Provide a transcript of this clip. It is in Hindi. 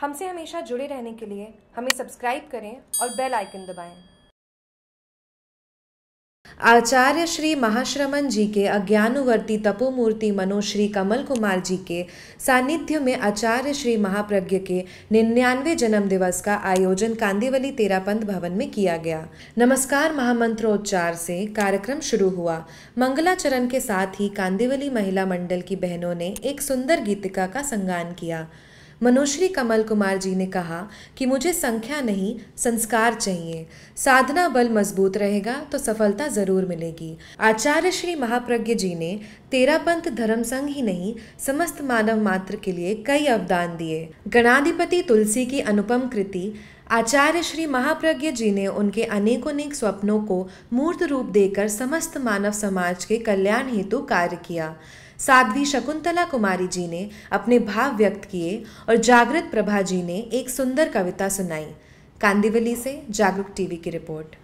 हमसे हमेशा जुड़े रहने के लिए हमें सब्सक्राइब करें और बेल आइकन दबाएं। आचार्य श्री महाश्रमन जी के अज्ञानुवर्ती तपोमूर्ति मनोश्री कमल कुमार जी के सानिध्य में आचार्य श्री महाप्रज्ञ के निन्यानवे जन्म दिवस का आयोजन कांदिवली तेरापंथ भवन में किया गया नमस्कार महामंत्रोच्चार से कार्यक्रम शुरू हुआ मंगलाचरण के साथ ही कांदिवली महिला मंडल की बहनों ने एक सुंदर गीतिका का संगान किया मनुश्री कमल कुमार जी ने कहा कि मुझे संख्या नहीं संस्कार चाहिए साधना बल मजबूत रहेगा तो सफलता ज़रूर मिलेगी आचार्य श्री महाप्रज्ञ जी ने तेरा पंथ धर्म संघ ही नहीं समस्त मानव मात्र के लिए कई अवदान दिए गणाधिपति तुलसी की अनुपम कृति आचार्य श्री महाप्रज्ञ जी ने उनके अनेकों नेक स्वप्नों को मूर्त रूप देकर समस्त मानव समाज के कल्याण हेतु कार्य किया साध्वी शकुंतला कुमारी जी ने अपने भाव व्यक्त किए और जागृत प्रभा जी ने एक सुंदर कविता सुनाई कांदिवली से जागरूक टीवी की रिपोर्ट